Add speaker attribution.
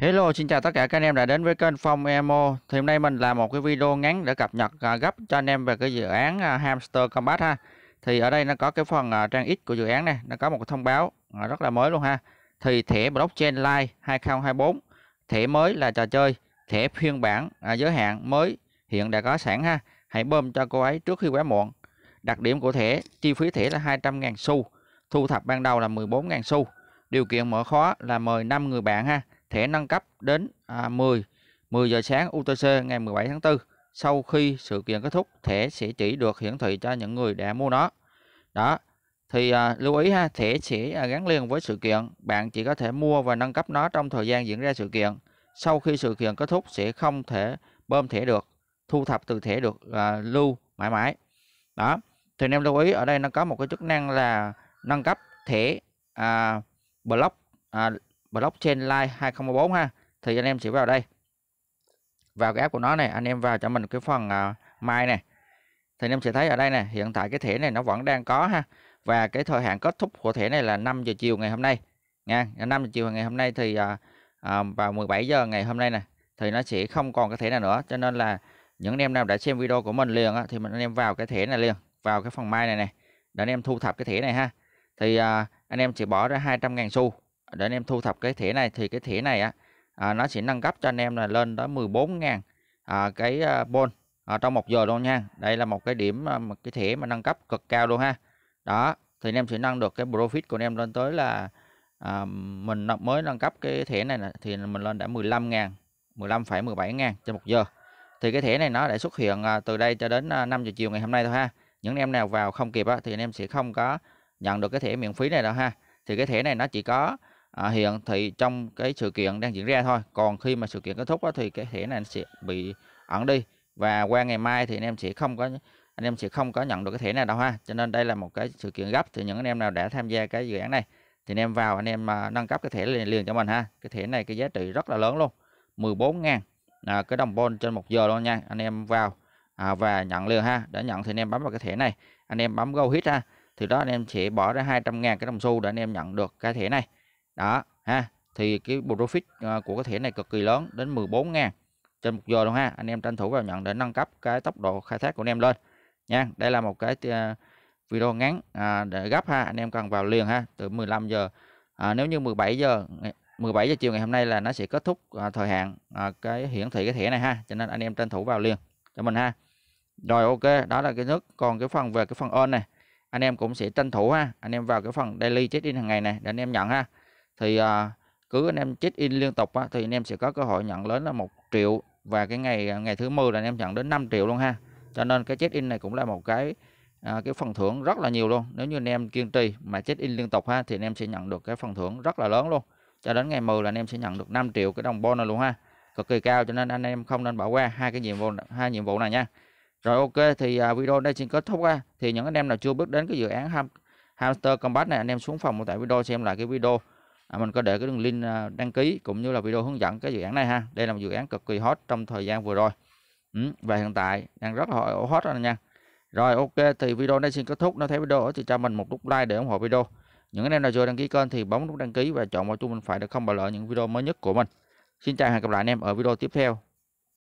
Speaker 1: Hello, xin chào tất cả các anh em đã đến với kênh Phong Emo. Thì hôm nay mình làm một cái video ngắn để cập nhật à, gấp cho anh em về cái dự án à, Hamster Combat ha. Thì ở đây nó có cái phần trang à, X của dự án này, nó có một thông báo rất là mới luôn ha. Thì thẻ blockchain Lite 2024, thẻ mới là trò chơi, thẻ phiên bản giới hạn mới hiện đã có sẵn ha. Hãy bơm cho cô ấy trước khi quá muộn. Đặc điểm của thẻ, chi phí thẻ là 200.000 xu, thu thập ban đầu là 14.000 xu. Điều kiện mở khóa là mời 5 người bạn ha thẻ nâng cấp đến à, 10 10 giờ sáng UTC ngày 17 tháng 4 sau khi sự kiện kết thúc thẻ sẽ chỉ được hiển thị cho những người đã mua nó đó thì à, lưu ý ha thẻ sẽ à, gắn liền với sự kiện bạn chỉ có thể mua và nâng cấp nó trong thời gian diễn ra sự kiện sau khi sự kiện kết thúc sẽ không thể bơm thẻ được thu thập từ thẻ được à, lưu mãi mãi đó thì anh em lưu ý ở đây nó có một cái chức năng là nâng cấp thẻ à, block à, blockchain live 2014 ha thì anh em sẽ vào đây vào cái app của nó này anh em vào cho mình cái phần uh, à, mai này thì anh em sẽ thấy ở đây này, hiện tại cái thẻ này nó vẫn đang có ha và cái thời hạn kết thúc của thẻ này là 5 giờ chiều ngày hôm nay nha 5 giờ chiều ngày hôm nay thì uh, uh, vào 17 giờ ngày hôm nay này, thì nó sẽ không còn cái thẻ này nữa cho nên là những anh em nào đã xem video của mình liền á, thì mình anh em vào cái thẻ này liền vào cái phần mai này này để anh em thu thập cái thẻ này ha thì uh, anh em chỉ bỏ ra 200.000 xu để anh em thu thập cái thẻ này thì cái thẻ này á à, nó sẽ nâng cấp cho anh em là lên tới 14.000 à, cái à, bon à, trong một giờ luôn nha đây là một cái điểm à, một cái thẻ mà nâng cấp cực cao luôn ha đó thì anh em sẽ nâng được cái profit của anh em lên tới là à, mình mới nâng cấp cái thẻ này thì mình lên đã 15 ngàn 15,17 ngàn trên một giờ thì cái thẻ này nó đã xuất hiện à, từ đây cho đến 5 giờ chiều ngày hôm nay thôi ha những em nào vào không kịp á, thì anh em sẽ không có nhận được cái thẻ miễn phí này đâu ha thì cái thẻ này nó chỉ có à, hiện thị trong cái sự kiện đang diễn ra thôi còn khi mà sự kiện kết thúc đó, thì cái thẻ này sẽ bị ẩn đi và qua ngày mai thì anh em sẽ không có anh em sẽ không có nhận được cái thẻ này đâu ha cho nên đây là một cái sự kiện gấp thì những anh em nào đã tham gia cái dự án này thì anh em vào anh em mà nâng cấp cái thẻ liền, liền cho mình ha cái thẻ này cái giá trị rất là lớn luôn 14 ngàn à, cái đồng bôn trên một giờ luôn nha anh em vào à, và nhận liền ha Đã nhận thì anh em bấm vào cái thẻ này anh em bấm go hit ha thì đó anh em sẽ bỏ ra 200 ngàn cái đồng xu để anh em nhận được cái thẻ này đó ha thì cái profit ờ, của cái thẻ này cực kỳ lớn đến 14 ngàn trên một giờ luôn ha anh em tranh thủ vào nhận để nâng cấp cái tốc độ khai thác của anh em lên nha đây là một cái ờ, video ngắn à, để gấp ha anh em cần vào liền ha từ 15 giờ à, nếu như 17 giờ 17 giờ chiều ngày hôm nay là nó sẽ kết thúc à, thời hạn à, cái hiển thị cái thẻ này ha cho nên anh em tranh thủ vào liền cho mình ha rồi ok đó là cái nước còn cái phần về cái phần on này anh em cũng sẽ tranh thủ ha anh em vào cái phần daily check in hàng ngày này để anh em nhận ha thì à, cứ anh em check in liên tục á, thì anh em sẽ có cơ hội nhận lớn là một triệu và cái ngày à, ngày thứ 10 là anh em nhận đến 5 triệu luôn ha cho nên cái check in này cũng là một cái à, cái phần thưởng rất là nhiều luôn nếu như anh em kiên trì mà check in liên tục ha thì anh em sẽ nhận được cái phần thưởng rất là lớn luôn cho đến ngày 10 là anh em sẽ nhận được 5 triệu cái đồng bonus luôn ha cực kỳ cao cho nên anh em không nên bỏ qua hai cái nhiệm vụ hai nhiệm vụ này nha rồi ok thì à, video đây xin kết thúc ha thì những anh em nào chưa biết đến cái dự án ham hamster combat này anh em xuống phòng một tại video xem lại cái video à, mình có để cái đường link à, đăng ký cũng như là video hướng dẫn cái dự án này ha đây là một dự án cực kỳ hot trong thời gian vừa rồi ừ, và hiện tại đang rất là hot rồi nha rồi ok thì video này xin kết thúc nó thấy video thì cho mình một nút like để ủng hộ video những anh em nào chưa đăng ký kênh thì bấm nút đăng ký và chọn vào chuông mình phải để không bỏ lỡ những video mới nhất của mình xin chào hẹn gặp lại anh em ở video tiếp theo